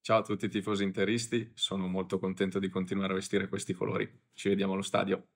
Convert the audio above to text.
Ciao a tutti tifosi interisti, sono molto contento di continuare a vestire questi colori. Ci vediamo allo stadio.